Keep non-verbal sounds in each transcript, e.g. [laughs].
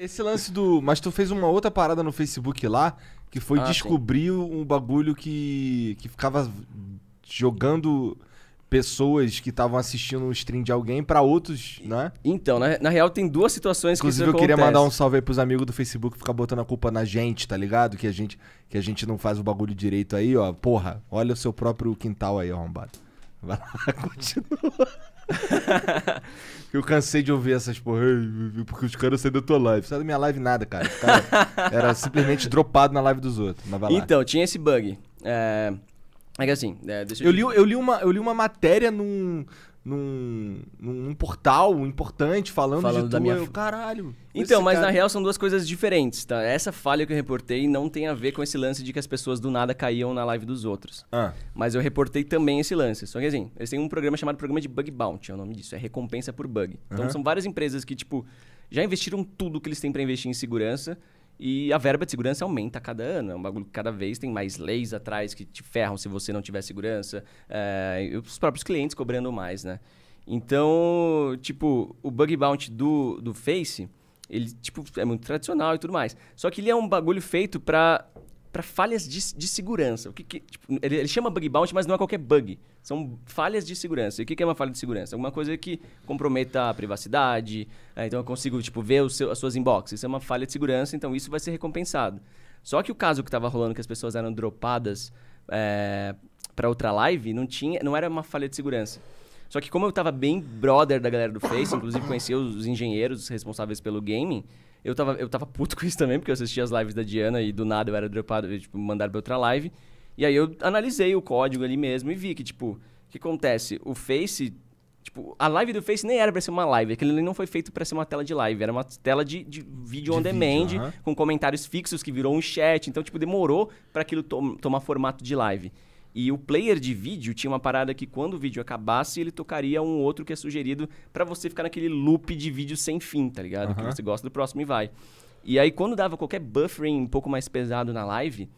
Esse lance do. Mas tu fez uma outra parada no Facebook lá, que foi ah, descobrir sim. um bagulho que. que ficava jogando pessoas que estavam assistindo um stream de alguém para outros, né? Então, na, na, real tem duas situações Inclusive, que Inclusive eu queria mandar um salve aí pros amigos do Facebook ficar botando a culpa na gente, tá ligado? Que a gente que a gente não faz o bagulho direito aí, ó. Porra, olha o seu próprio quintal aí, arrombado. Vai lá, [laughs] continua. Eu cansei de ouvir essas porra, porque os caras saíram da tua live. Sai da minha live nada, cara. cara [laughs] era simplesmente dropado na live dos outros. Então, tinha esse bug. É... É que assim, é, eu, li, eu, li uma, eu li uma matéria num, num, num portal importante falando, falando de da tu, minha... eu, caralho. Então, mas cara... na real são duas coisas diferentes, tá? Essa falha que eu reportei não tem a ver com esse lance de que as pessoas do nada caíam na live dos outros. Ah. Mas eu reportei também esse lance. Só que assim, eles têm um programa chamado Programa de Bug Bounty, é o nome disso, é recompensa por bug. Então uhum. são várias empresas que, tipo, já investiram tudo que eles têm para investir em segurança e a verba de segurança aumenta a cada ano. É um bagulho que cada vez tem mais leis atrás que te ferram se você não tiver segurança. É, os próprios clientes cobrando mais, né? Então, tipo, o bug bounty do, do Face, ele, tipo, é muito tradicional e tudo mais. Só que ele é um bagulho feito para para falhas de, de, segurança. O que, que tipo, ele, ele, chama bug bounty, mas não é qualquer bug. São falhas de segurança. E o que, que é uma falha de segurança? Alguma coisa que comprometa a privacidade. É, então eu consigo tipo, ver seu, as suas inboxes. Isso é uma falha de segurança, então isso vai ser recompensado. Só que o caso que estava rolando, que as pessoas eram dropadas é, eh, para outra live, não, tinha, não era uma falha de segurança. Só que como eu estava bem brother da galera do Face, inclusive conhecia os, os engenheiros responsáveis pelo gaming eu tava, eu tava puto [laughs] com isso também, porque eu assistia as lives da Diana e do nada eu era dropado, tipo, mandaram pra outra live. E aí eu analisei o código ali mesmo e vi que, tipo, o que acontece? O Face, tipo, a live do Face nem era pra ser uma live, aquilo ali não foi feito para ser uma tela de live, era uma tela de, de vídeo de on demand, vídeo, uh -huh. com comentários fixos que virou um chat, então, tipo, demorou para aquilo to tomar formato de live. E o player de vídeo tinha uma parada que quando o vídeo acabasse, ele tocaria um outro que é sugerido para você ficar naquele loop de vídeo sem fim, tá ligado? Uhum. Que você gosta do próximo e vai. E aí, quando dava qualquer buffering um pouco mais pesado na live,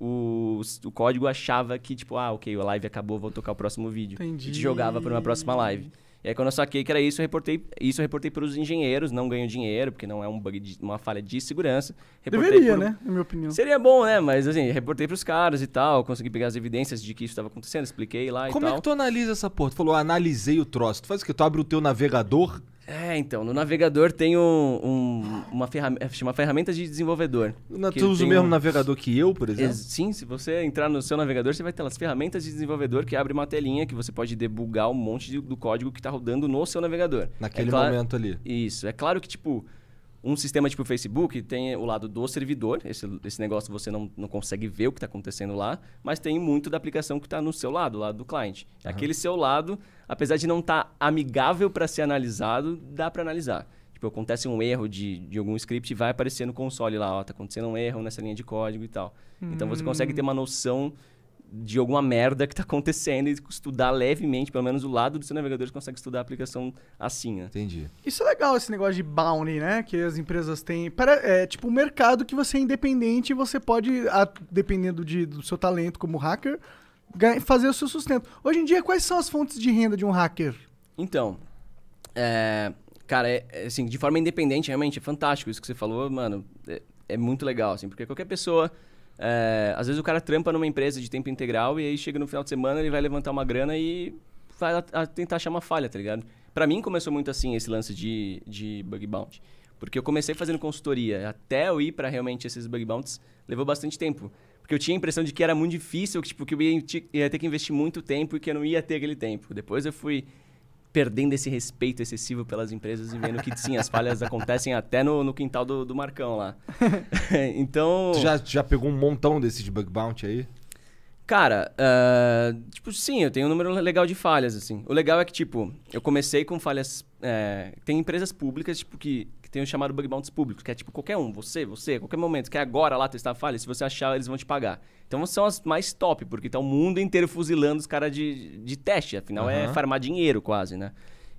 o, o código achava que, tipo, ah, ok, a live acabou, vou tocar o próximo vídeo. Entendi. E te jogava para uma próxima live. E aí, quando eu saquei que era isso, eu reportei, isso eu reportei para os engenheiros, não ganho dinheiro, porque não é um bug de, uma falha de segurança. Reportei Deveria, por... né? Na minha opinião. Seria bom, né? Mas assim, reportei para os caras e tal, consegui pegar as evidências de que isso estava acontecendo, expliquei lá Como e tal. Como é que tu analisa essa porra? Tu falou, ah, analisei o troço. Tu faz o quê? Tu abre o teu navegador é, então, no navegador tem um, um, uma, ferramenta, é, chama ferramenta de desenvolvedor. Na, tu usa o mesmo um... navegador que eu, por exemplo? Sim, se você entrar no seu navegador, você vai ter as ferramentas de desenvolvedor que abre uma telinha que você pode debugar um monte de, do código que está rodando no seu navegador. Naquele é momento ali. Isso, é claro que, tipo, um sistema tipo o Facebook tem o lado do servidor, esse, esse negócio você não, não consegue ver o que está acontecendo lá, mas tem muito da aplicação que está no seu lado, o lado do client. Uhum. Aquele seu lado, apesar de não estar tá amigável para ser analisado, dá para analisar. Tipo, acontece um erro de, de algum script e vai aparecer no console lá, ó, tá acontecendo um erro nessa linha de código e tal. Hum. Então você consegue ter hum. uma noção de alguma merda que está acontecendo e estudar levemente, pelo menos o lado do seu navegador, você consegue estudar a aplicação assim, né? Entendi. Isso é legal, esse negócio de bounty, né? Que as empresas têm. Para, é tipo um mercado que você é independente e você pode, a, dependendo de, do seu talento como hacker, ganha, fazer o seu sustento. Hoje em dia, quais são as fontes de renda de um hacker? Então, é, cara, é, é assim, de forma independente, realmente, é fantástico isso que você falou, mano. É, é muito legal, assim, porque qualquer pessoa é, às vezes o cara trampa numa empresa de tempo integral e aí chega no final de semana, ele vai levantar uma grana e vai a, a tentar achar uma falha, tá ligado? Pra mim começou muito assim esse lance de, de bug bounty. Porque eu comecei fazendo consultoria. Até eu ir para realmente esses bug bounties, levou bastante tempo. Porque eu tinha a impressão de que era muito difícil, que, tipo, que eu ia, ia ter que investir muito tempo e que eu não ia ter aquele tempo. Depois eu fui perdendo esse respeito excessivo pelas empresas e vendo que sim, as falhas acontecem até no, no quintal do, do Marcão lá. [laughs] então. Tu já, já pegou um montão desses bug bounty aí? Cara, uh, tipo, sim, eu tenho um número legal de falhas, assim. O legal é que, tipo, eu comecei com falhas. É, tem empresas públicas, tipo, que tem o chamado bug bounties público, que é tipo qualquer um, você, você, qualquer momento, quer é agora lá testar a falha, se você achar, eles vão te pagar. Então são as mais top, porque tá o mundo inteiro fuzilando os caras de, de teste, afinal uhum. é farmar dinheiro quase, né?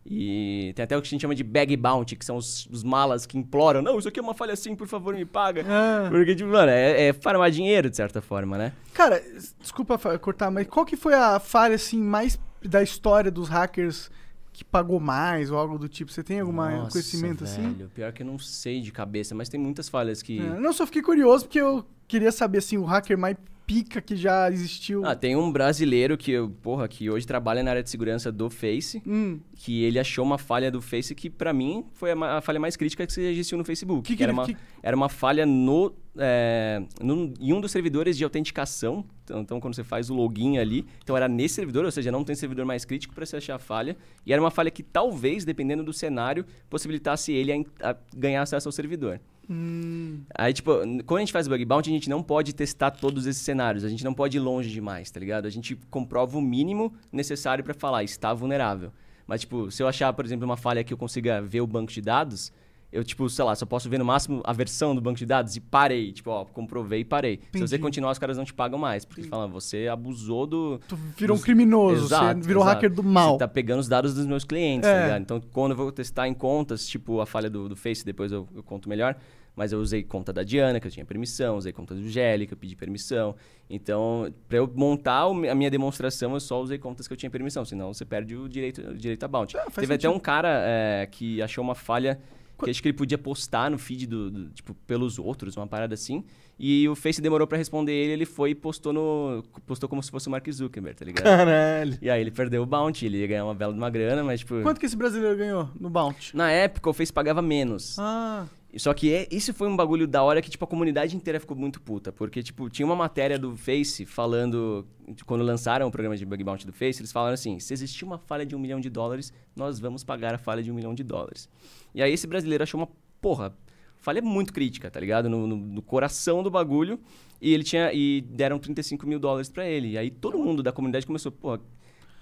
E tem até o que a gente chama de bag bounty, que são os, os malas que imploram: não, isso aqui é uma falha assim, por favor, me paga. Ah. Porque, tipo, mano, é, é, farmar dinheiro de certa forma, né? Cara, desculpa cortar, mas qual que foi a falha assim mais da história dos hackers que pagou mais ou algo do tipo? Você tem algum Nossa, conhecimento assim? velho, assim? Pior que eu não sei de cabeça, mas tem muitas falhas que. É, não, só fiquei curioso porque eu queria saber assim, o hacker mais pica que já existiu. Ah, tem um brasileiro que, porra, que hoje trabalha na área de segurança do Face, hum. que ele achou uma falha do Face que, para mim, foi a, a, falha mais crítica que existiu no Facebook. Que, que, que era, uma, que... era uma falha no, é, no, em um dos servidores de autenticação. Então, então, quando você faz o login ali, então era nesse servidor, ou seja, não tem servidor mais crítico para você achar a falha. E era uma falha que talvez, dependendo do cenário, possibilitasse ele a, a ganhar acesso ao servidor. Hum. Aí, tipo, quando a gente faz bug bounty, a gente não pode testar todos esses cenários. A gente não pode ir longe demais, tá ligado? A gente comprova o mínimo necessário para falar, está vulnerável. Mas, tipo, se eu achar, por exemplo, uma falha que eu consiga ver o banco de dados, eu, tipo, sei lá, só posso ver no máximo a versão do banco de dados e parei. Tipo, ó, comprovei e parei. Entendi. Se você continuar, os caras não te pagam mais. Porque eles falam, você abusou do. Tu virou dos... um criminoso, exato, você virou exato. hacker do mal. Você tá pegando os dados dos meus clientes, tá é. tá Então, quando eu vou testar em contas, tipo, a falha do, do Face, depois eu, eu conto melhor mas eu usei conta da Diana, que eu tinha permissão, usei conta do Gelli, que eu pedi permissão. Então, para eu montar a minha demonstração, eu só usei contas que eu tinha permissão, senão você perde o direito, o direito a bounty. Ah, Teve sentido. até um cara é, que achou uma falha que acho que ele podia postar no feed do, do, tipo, pelos outros, uma parada assim. E o Face demorou para responder ele, ele foi e postou no postou como se fosse o Mark Zuckerberg, tá ligado? Caralho. E aí ele perdeu o bounty, ele ia ganhar uma bela de uma grana, mas tipo Quanto que esse brasileiro ganhou no bounty? Na época o Face pagava menos. Ah. Só que é, isso foi um bagulho da hora que, tipo, a comunidade inteira ficou muito puta. Porque, tipo, tinha uma matéria do Face falando... Quando lançaram o programa de bug bounty do Face, eles falaram assim... Se existir uma falha de um milhão de dólares, nós vamos pagar a falha de um milhão de dólares. E aí esse brasileiro achou uma... Porra, falha é muito crítica, tá ligado? No, no, no, coração do bagulho. E ele tinha... E deram 35 mil dólares para ele. E aí todo mundo da comunidade começou... Porra,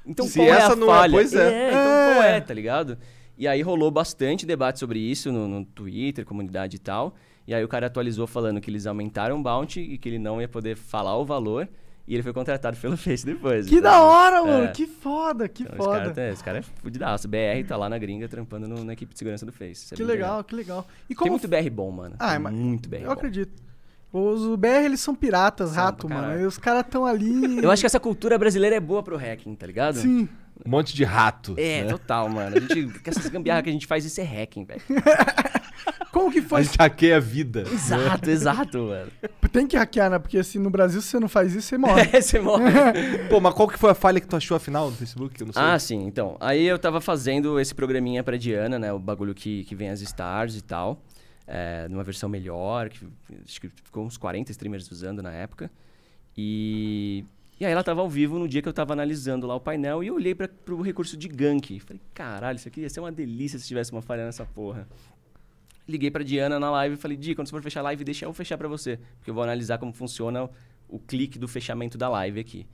então Se qual é a falha? Não é, pois é. é, então é. qual é, tá ligado? E aí rolou bastante debate sobre isso no, no Twitter, comunidade e tal. E aí o cara atualizou falando que eles aumentaram o bounty e que ele não ia poder falar o valor. E ele foi contratado [laughs] pelo Face depois. Que então, da hora, é. mano! Que foda, que então, foda. Esse cara, tá, esse cara é fudidaço. BR tá lá na gringa trampando no, na equipe de segurança do Face. É que legal, legal, que legal. E como... Tem muito BR bom, mano. Ah, mas... muito BR Eu bom. acredito. Os BR, eles são piratas, são rato, mano. E os caras estão ali. Eu acho que essa cultura brasileira é boa pro hacking, tá ligado? Sim. Um monte de rato. É, né? total, mano. A gente, com essas gambiarras que a gente faz, isso é hacking, velho. [laughs] Como que foi? A gente hackeia a vida. Exato, né? exato, mano. Tem que hackear, né? Porque assim no Brasil se você não faz isso, você morre. [laughs] É, você morre. [laughs] Pô, mas qual que foi a falha que tu achou afinal do Facebook? Eu não sei. Ah, sim, então. Aí eu tava fazendo esse programinha pra Diana, né? O bagulho que, que vem as stars e tal. É, numa versão melhor, que acho que ficou uns 40 streamers usando na época. E e aí ela estava ao vivo no dia que eu estava analisando lá o painel e eu olhei para o recurso de gank. Falei, caralho, isso aqui ia ser uma delícia se tivesse uma falha nessa porra. Liguei para Diana na live e falei, Di, quando você for fechar a live, deixa eu fechar para você, porque eu vou analisar como funciona o clique do fechamento da live aqui.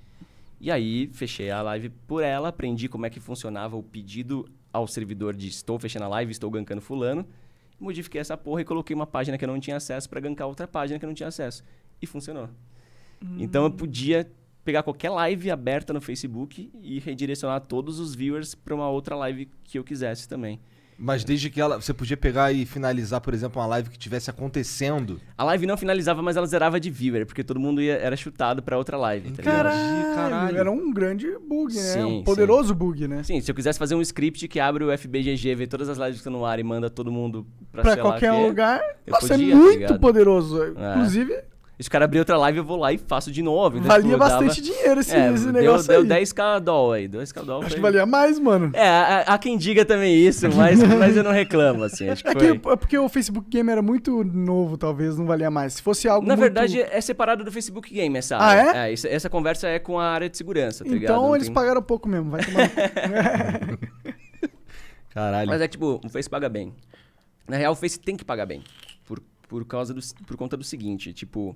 E aí fechei a live por ela, aprendi como é que funcionava o pedido ao servidor de estou fechando a live, estou gankando fulano. Modifiquei essa porra e coloquei uma página que eu não tinha acesso para gankar outra página que eu não tinha acesso. E funcionou. Hum. Então eu podia pegar qualquer live aberta no Facebook e redirecionar todos os viewers para uma outra live que eu quisesse também. Mas desde que ela. Você podia pegar e finalizar, por exemplo, uma live que tivesse acontecendo. A live não finalizava, mas ela zerava de viewer, porque todo mundo ia, era chutado para outra live. Tá caralho, caralho, Era um grande bug, né? Sim, um poderoso sim. bug, né? Sim, se eu quisesse fazer um script que abre o FBGG, vê todas as lives que estão no ar e manda todo mundo pra, pra qualquer lá, lugar. Nossa, é podia, é muito tá poderoso. É. Inclusive, esse cara abriu outra live, eu vou lá e faço de novo. Então, valia tipo, bastante dava... dinheiro esse, é, esse negócio deu, aí. Deu 10k doll aí, 10k doll. Acho foi... que valia mais, mano. É, há, quem diga também isso, mas, [laughs] mas eu não reclamo, assim. Acho que é, foi... que, é porque o Facebook Game era muito novo, talvez, não valia mais. Se fosse algo Na muito... verdade, é separado do Facebook Game essa ah, área. Ah, é? é? essa, conversa é com a área de segurança, tá então, ligado? Então eles tem... pagaram pouco mesmo, vai tomar... [laughs] [laughs] Caralho. Mas é tipo, o Face paga bem. Na real, o Face tem que pagar bem por causa do, por conta do seguinte, tipo,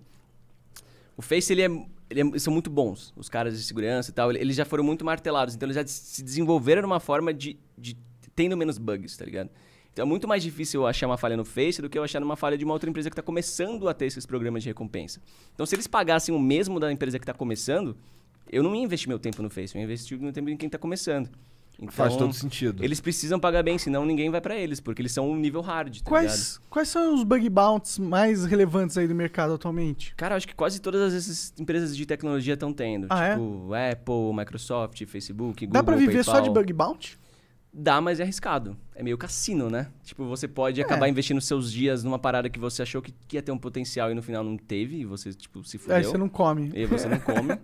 o Face ele é, ele é, eles são muito bons, os caras de segurança e tal, eles já foram muito martelados, então eles já se desenvolveram numa forma de, de tendo menos bugs, tá ligado? Então é muito mais difícil eu achar uma falha no Face do que eu achar uma falha de uma outra empresa que está começando a ter esses programas de recompensa. Então se eles pagassem o mesmo da empresa que está começando, eu não ia investir meu tempo no Face, eu ia investir meu tempo em quem está começando. Então, Faz todo então, sentido. Eles precisam pagar bem, senão ninguém vai para eles, porque eles são um nível hard. Tá quais, quais são os bug bounties mais relevantes aí do mercado atualmente? Cara, acho que quase todas essas empresas de tecnologia estão tendo. Ah, é? tipo, é? Apple, Microsoft, Facebook, Google. Dá pra viver PayPal. só de bug bounty? Dá, mas é arriscado. É meio cassino, né? Tipo, você pode é. acabar investindo seus dias numa parada que você achou que, que ia ter um potencial e no final não teve, e você, tipo, se é, fudeu. Aí você não come. [laughs] E você não come.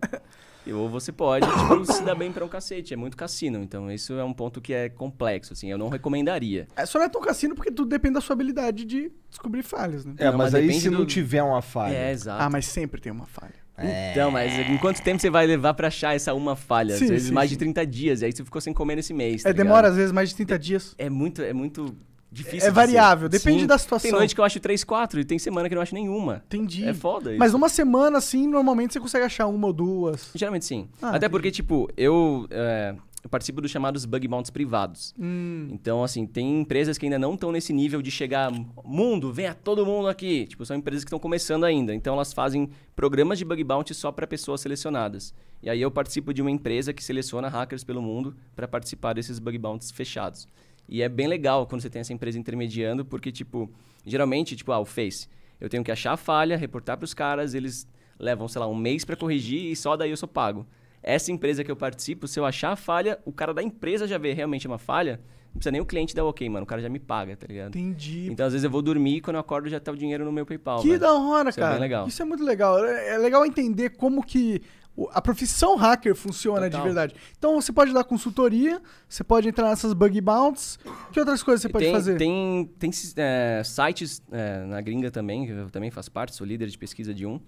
Ou você pode tipo, se dar bem para um cacete. É muito cassino. Então, isso é um ponto que é complexo, assim. Eu não recomendaria. É, só não é tão cassino porque tudo depende da sua habilidade de descobrir falhas, né? É, não, mas, mas aí se do... não tiver uma falha. É, exato. Ah, mas sempre tem uma falha. Então, é. mas em quanto tempo você vai levar pra achar essa uma falha? Sim, às vezes sim, mais sim. de 30 dias, e aí você ficou sem comer nesse mês. Tá é, ligado? demora às vezes mais de 30 é, dias. É muito, é muito difícil. É variável, depende Sim. da situação. Tem noite que eu acho 3, 4 e tem semana que eu não acho nenhuma. Entendi. É foda isso. Mas uma semana, assim, normalmente você consegue achar uma ou duas. Geralmente sim. Ah, Até entendi. porque, tipo, eu. É, eu participo dos chamados bug bounties privados. Hum. Então, assim, tem empresas que ainda não estão nesse nível de chegar, mundo, venha todo mundo aqui. Tipo, são empresas que estão começando ainda. Então, elas fazem programas de bug bounty só para pessoas selecionadas. E aí eu participo de uma empresa que seleciona hackers pelo mundo para participar desses bug bounts fechados. E é bem legal quando você tem essa empresa intermediando, porque, tipo, geralmente, tipo, ah, o Face, eu tenho que achar a falha, reportar para os caras, eles levam, sei lá, um mês para corrigir e só daí eu sou pago essa empresa que eu participo, se eu achar a falha, o cara da empresa já vê realmente é uma falha, não precisa nem o cliente dar ok, mano. O cara já me paga, tá ligado? Entendi. Então, às vezes, eu vou dormir e quando eu acordo já tá o dinheiro no meu PayPal. Que velho. Né? da hora, Isso cara. É bem legal. Isso é muito legal. É, é legal entender como que a profissão hacker funciona Total. de verdade. Então você pode dar consultoria, você pode entrar nessas bug bounties. Que outras coisas você pode tem, fazer? Tem, tem é, sites é, na gringa também, que eu também faço parte, sou líder de pesquisa de um,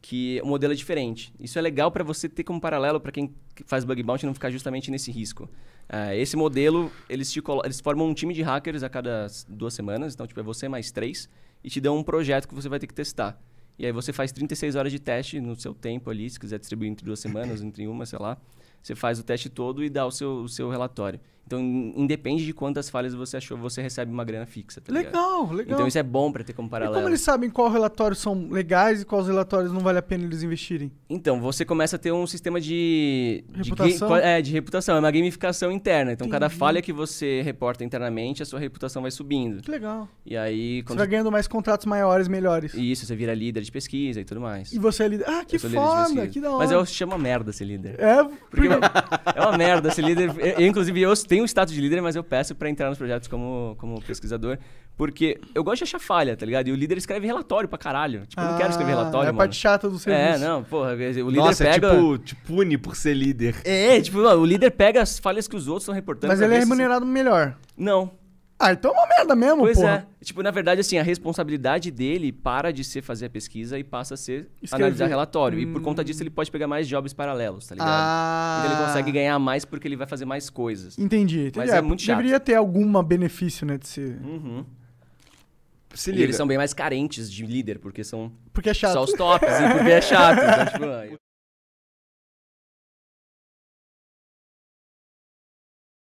que o modelo é diferente. Isso é legal para você ter como paralelo para quem faz bug bounty não ficar justamente nesse risco. É, esse modelo, eles, eles, formam um time de hackers a cada duas semanas, então tipo, é você mais três, e te dão um projeto que você vai ter que testar. E aí você faz 36 horas de teste no seu tempo ali, se quiser distribuir entre duas semanas, entre uma, sei lá. Você faz o teste todo e dá o seu, o seu relatório. Então, independe de quantas falhas você achou, você recebe uma grana fixa. Tá legal, ligado? legal. Então, isso é bom para ter como paralelo. E como eles sabem qual relatórios são legais e quais relatórios não vale a pena eles investirem? Então, você começa a ter um sistema de... Reputação? De, é, de reputação. É uma gamificação interna. Então, Entendi. cada falha que você reporta internamente, a sua reputação vai subindo. Que legal. E aí... Quando... Você vai ganhando mais contratos maiores, melhores. Isso, você vira líder de pesquisa e tudo mais. E você é líder... Ah, que foda, que da hora. Mas eu chamo merda ser líder. É? Porque, porque... [laughs] é uma merda ser líder. eu, inclusive, eu tenho o status de líder, mas eu peço para entrar nos projetos como, como pesquisador. Porque eu gosto de achar falha, tá ligado? E o líder escreve relatório pra caralho. Tipo, eu não quero escrever ah, relatório, É a mano. parte chata do é, serviço. É, não, porra. O líder Nossa, é pega... é tipo, te pune por ser líder. É, tipo, o líder pega as falhas que os outros estão reportando. Mas ele é remunerado se... melhor. Não. Ah, então é uma merda mesmo, Pois é. porra. é. Tipo, na verdade, assim, a responsabilidade dele para de ser fazer a pesquisa e passa a ser Escrever. analisar relatório. E por conta hum. disso, ele pode pegar mais jobs paralelos, tá ligado? Ah. Então ele ah. consegue ganhar mais porque ele vai fazer mais coisas. Entendi. entendi. Mas é, é muito chato. Deveria ter algum benefício, né, de ser... Uhum. Se liga. E eles são bem mais carentes de líder, porque são Porque é chato. só os tops e [laughs] porque é chato. Então, tipo,